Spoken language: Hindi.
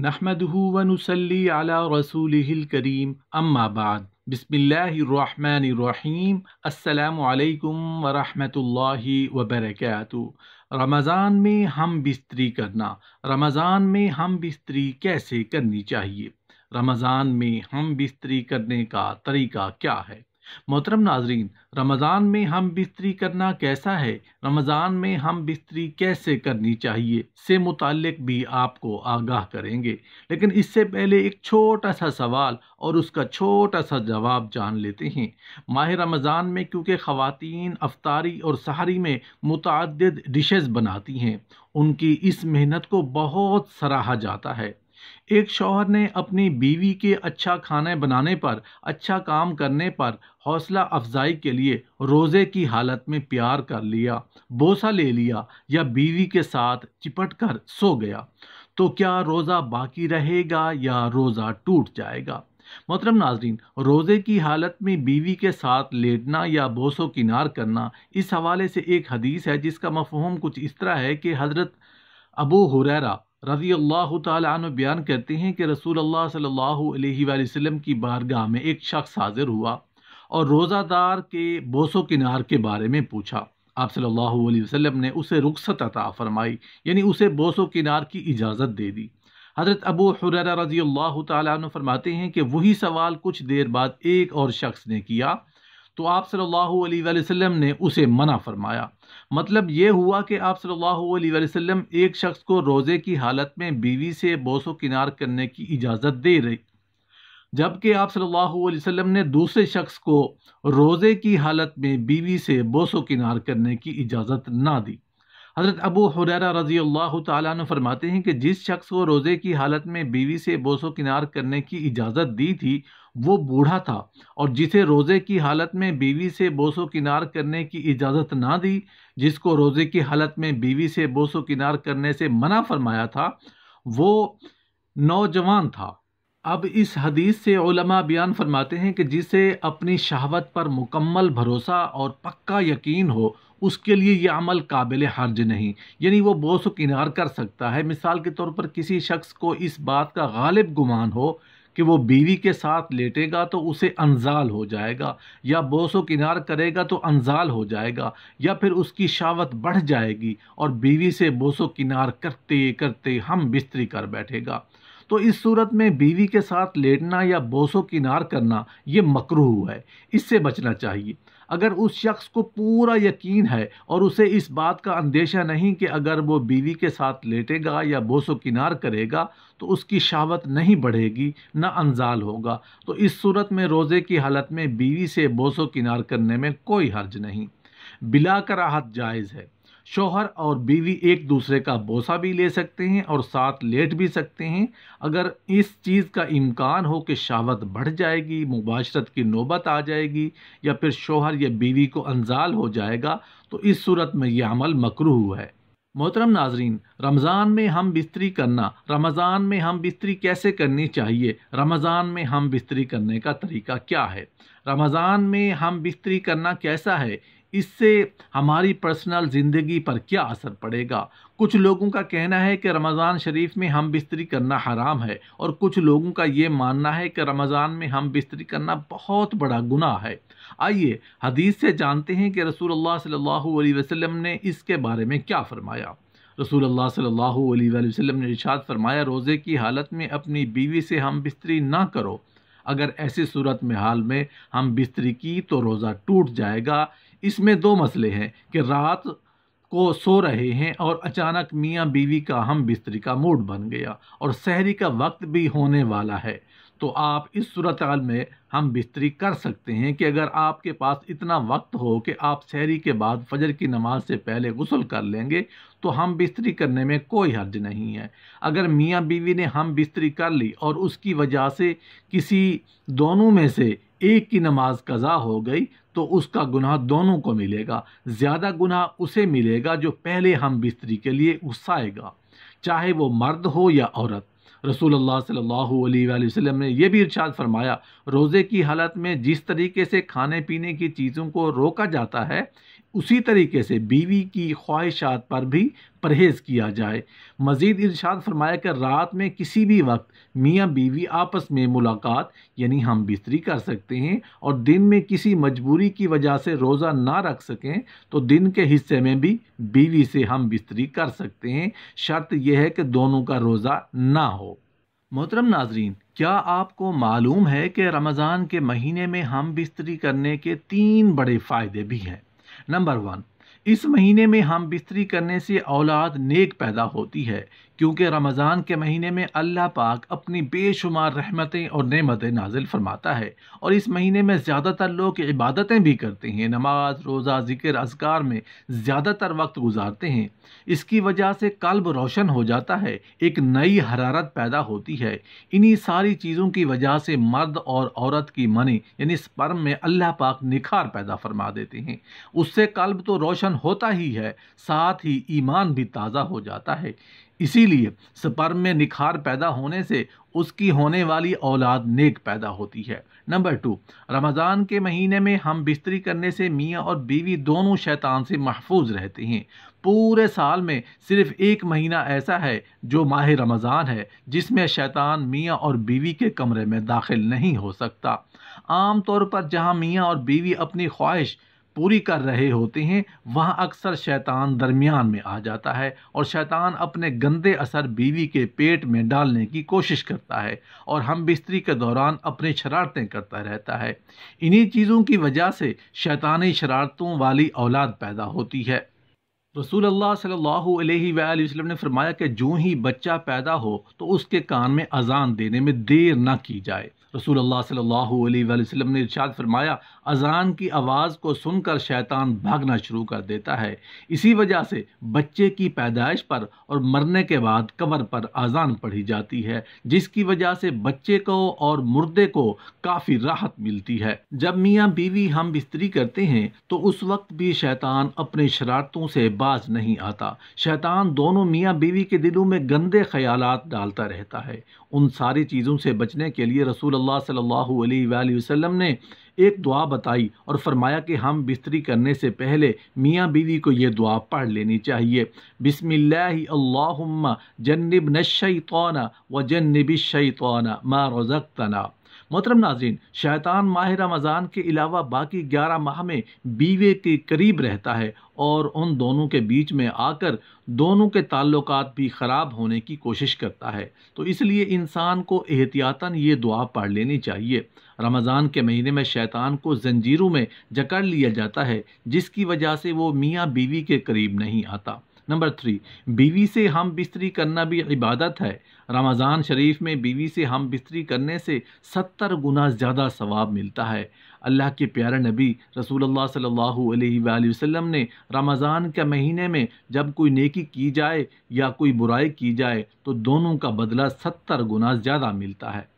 नहमदहू वनुसली अला रसूल करीम अम्मा बाद बसमीम अल्लाम वरहमतुल्लाहि वबरकू रमज़ान में हम बिस्तरी करना रमज़ान में हम बिस्तरी कैसे करनी चाहिए रमज़ान में हम बिस्तरी करने का तरीका क्या है मोहतरम नाजरीन रमज़ान में हम बिस्तरी करना कैसा है रमज़ान में हम बिस्तरी कैसे करनी चाहिए से मुतक भी आपको आगाह करेंगे लेकिन इससे पहले एक छोटा सा सवाल और उसका छोटा सा जवाब जान लेते हैं माह रमज़ान में क्योंकि ख़वान अफ्तारी और सहारी में मुतद डिशेज़ बनाती हैं उनकी इस मेहनत को बहुत सराहा जाता है एक शौहर ने अपनी बीवी के अच्छा खाना बनाने पर अच्छा काम करने पर हौसला अफजाई के लिए रोज़े की हालत में प्यार कर लिया बोसा ले लिया या बीवी के साथ चिपट कर सो गया तो क्या रोज़ा बाकी रहेगा या रोज़ा टूट जाएगा मोहतरम नाजरीन रोज़े की हालत में बीवी के साथ लेटना या बोसो किनार करना इस हवाले से एक हदीस है जिसका मफहम कुछ इस तरह है कि हज़रत अबू हुररा रजी अल्लाह तु बयान करते हैं कि रसूल अल्लाह सल्लल्लाहु अलैहि वसल्लम की बारगाह में एक शख्स हाजिर हुआ और रोज़ादार के बोसो किनार के बारे में पूछा आप सल्लल्लाहु अलैहि वसल्लम ने उसे रुखसत अता फरमाई यानी उसे बोसो किनार की इजाज़त दे दी हज़रत अबू हुररा रजी अल्लाह तु फरमाते हैं कि वही सवाल कुछ देर बाद एक और शख्स ने किया तो आप सल्लल्लाहु अलैहि वसल्लम ने उसे मना फरमाया मतलब ये हुआ कि आप सल्लल्लाहु अलैहि वसल्लम एक शख्स को रोज़े की हालत में बीवी से बोसो किनार करने की इजाज़त दे रही जबकि आप सल्लल्लाहु अलैहि वसल्लम ने दूसरे शख्स को रोज़े की हालत में बीवी से बोसो किनार करने की इजाज़त ना दी हज़रत अबू हुररा रजी अल्लाह तु फरमाते हैं कि जिस शख्स को रोज़े की हालत में बीवी से बोसो किनार करने की इजाज़त दी थी वो बूढ़ा था और जिसे रोज़े की हालत में बीवी से बोसो किनार करने की इजाज़त ना दी जिसको रोज़े की हालत में बीवी से बोसो किनार करने से मना फरमाया था वो नौजवान था अब इस हदीस से ओलमा बयान फरमाते हैं कि जिसे अपनी शहावत पर मुकम्मल भरोसा और पक्का यकीन हो उसके लिए यह अमल काबिल हर्ज नहीं यानी वह बोसो किनार कर सकता है मिसाल के तौर पर किसी शख्स को इस बात का गालिब गुमान हो कि वो बीवी के साथ लेटेगा तो उसे अनजाल हो जाएगा या बोसो किनार करेगा तो अनजाल हो जाएगा या फिर उसकी शावत बढ़ जाएगी और बीवी से बोसो किनार करते करते हम बिस्तरी कर बैठेगा तो इस सूरत में बीवी के साथ लेटना या बोसो किनार करना ये मकरू है इससे बचना चाहिए अगर उस शख्स को पूरा यकीन है और उसे इस बात का अंदेशा नहीं कि अगर वो बीवी के साथ लेटेगा या बोसो किनार करेगा तो उसकी शावत नहीं बढ़ेगी ना अनजाल होगा तो इस सूरत में रोज़े की हालत में बीवी से बोसो किनार करने में कोई हर्ज नहीं बिला कराहत जायज़ है शोहर और बीवी एक दूसरे का बोसा भी ले सकते हैं और साथ लेट भी सकते हैं अगर इस चीज़ का इम्कान हो कि शावत बढ़ जाएगी मुबाशरत की नौबत आ जाएगी या फिर शोहर या बीवी को अनजाल हो जाएगा तो इस सूरत में यह अमल मकरू है मोहतरम नाजरीन रमज़ान में हम बिस्तरी करना रमज़ान में हम बिस्तरी कैसे करनी चाहिए रमज़ान में हम बिस्तरी करने का तरीका क्या है रमज़ान में हम बिस्तरी करना कैसा है इससे हमारी पर्सनल ज़िंदगी पर क्या असर पड़ेगा कुछ लोगों का कहना है कि रमज़ान शरीफ में हम बिस्तरी करना हराम है और कुछ लोगों का ये मानना है कि रमज़ान में हम बिस्तरी करना बहुत बड़ा गुनाह है आइए हदीस से जानते हैं कि रसूल सल्लल्लाहु वसम ने इसके बारे में क्या फ़रमाया रसूल अल्लाह सल्लल्लाहु अलैहि वसल्लम ने इशाद फरमाया रोज़े की हालत में अपनी बीवी से हम बिस्तरी ना करो अगर ऐसी सूरत में हाल में हम बिस्तरी की तो रोज़ा टूट जाएगा इसमें दो मसले हैं कि रात को सो रहे हैं और अचानक मियाँ बीवी का हम बिस्तरी का मूड बन गया और शहरी का वक्त भी होने वाला है तो आप इस सूरत में हम बिस्तरी कर सकते हैं कि अगर आपके पास इतना वक्त हो कि आप शहरी के बाद फजर की नमाज से पहले गसल कर लेंगे तो हम बिस्तरी करने में कोई हर्ज नहीं है अगर मियाँ बीवी ने हम बिस्तरी कर ली और उसकी वजह से किसी दोनों में से एक की नमाज कज़ा हो गई तो उसका गुनाह दोनों को मिलेगा ज़्यादा गुनाह उसे मिलेगा जो पहले हम बिस्तरी के लिए उकसाएगा चाहे वो मर्द हो या औरत रसूल सल्लल्लाहु अलैहि वसल्लम ने यह भी इरशाद फरमाया रोज़े की हालत में जिस तरीके से खाने पीने की चीज़ों को रोका जाता है उसी तरीके से बीवी की ख्वाहिशात पर भी परहेज़ किया जाए मज़ीद इरशाद फरमाया कि रात में किसी भी वक्त मियाँ बीवी आपस में मुलाकात यानी हम बिस्तरी कर सकते हैं और दिन में किसी मजबूरी की वजह से रोज़ा ना रख सकें तो दिन के हिस्से में भी बीवी से हम बिस्तरी कर सकते हैं शर्त यह है कि दोनों का रोज़ा ना हो मोहतरम नाजरीन क्या आपको मालूम है कि रमज़ान के महीने में हम बिस्तरी करने के तीन बड़े फ़ायदे भी हैं नंबर वन इस महीने में हम बिस्तरी करने से औलाद नेक पैदा होती है क्योंकि रमज़ान के महीने में अल्लाह पाक अपनी बेशुमार रहमतें और नेमतें नाजिल फरमाता है और इस महीने में ज़्यादातर लोग इबादतें भी करते हैं नमाज रोज़ा ज़िक्र असगार में ज़्यादातर वक्त गुजारते हैं इसकी वजह से कल्ब रोशन हो जाता है एक नई हरारत पैदा होती है इन्हीं सारी चीज़ों की वजह से मर्द और औरत की मनी यानी स्पर्म में अल्लाह पाक निखार पैदा फरमा देते हैं उससे कल्ब तो रोशन होता ही है साथ ही ईमान भी ताज़ा हो जाता है इसीलिए स्पर्म में निखार पैदा होने से उसकी होने वाली औलाद नेक पैदा होती है नंबर टू रमज़ान के महीने में हम बिस्तरी करने से मियाँ और बीवी दोनों शैतान से महफूज रहते हैं पूरे साल में सिर्फ एक महीना ऐसा है जो माह रमज़ान है जिसमें शैतान मियाँ और बीवी के कमरे में दाखिल नहीं हो सकता आम तौर पर जहाँ मियाँ और बीवी अपनी ख्वाहिश पूरी कर रहे होते हैं वहाँ अक्सर शैतान दरमियान में आ जाता है और शैतान अपने गंदे असर बीवी के पेट में डालने की कोशिश करता है और हम बिस्तरी के दौरान अपनी शरारतें करता रहता है इन्हीं चीज़ों की वजह से शैतानी शरारतों वाली औलाद पैदा होती है रसूल अल्लाह सल्लल्लाहु अलैहि वसल्लम ने फरमाया कि जो ही बच्चा पैदा हो तो उसके कान में अजान देने में देर ना की जाए रसूल अल्लाह सल्लल्लाहु अलैहि वसल्लम ने इरशाद फरमाया अजान की आवाज़ को सुनकर शैतान भागना शुरू कर देता है इसी वजह से बच्चे की पैदाइश पर और मरने के बाद कबर पर अजान पढ़ी जाती है जिसकी वजह से बच्चे को और मुर्दे को काफ़ी राहत मिलती है जब मियाँ बीवी हम बिस्तरी करते हैं तो उस वक्त भी शैतान अपने शरारतों से बाज नहीं आता शैतान दोनों मियाँ बीवी के दिलों में गंदे ख्याल डालता रहता है उन सारी चीज़ों से बचने के लिए रसूल रसूलुल्लाह सल्लल्लाहु अलैहि वसल्लम ने एक दुआ बताई और फरमाया कि हम बिस्तरी करने से पहले मियाँ बीवी को यह दुआ पढ़ लेनी चाहिए बिसमिल्लाम जन्नब नशैतौना व जन्नब शैतौना मा रज़क़तना मोहतरम नाजरीन शैतान माह रमज़ान के अलावा बाकी ग्यारह माह में बीवे के करीब रहता है और उन दोनों के बीच में आकर दोनों के ताल्लुक भी ख़राब होने की कोशिश करता है तो इसलिए इंसान को एहतियातन ये दुआ पढ़ लेनी चाहिए रमज़ान के महीने में शैतान को जंजीरों में जकड़ लिया जाता है जिसकी वजह से वो मियाँ बीवी के करीब नहीं आता नंबर थ्री बीवी से हम बिस्तरी करना भी इबादत है रमज़ान शरीफ में बीवी से हम बिस्तरी करने से सत्तर गुना ज़्यादा सवाब मिलता है अल्लाह के प्यारे नबी रसूल सल्लल्लाहु अलैहि वसल्लम ने रमज़ान के महीने में जब कोई नेकी की जाए या कोई बुराई की जाए तो दोनों का बदला सत्तर गुना ज़्यादा मिलता है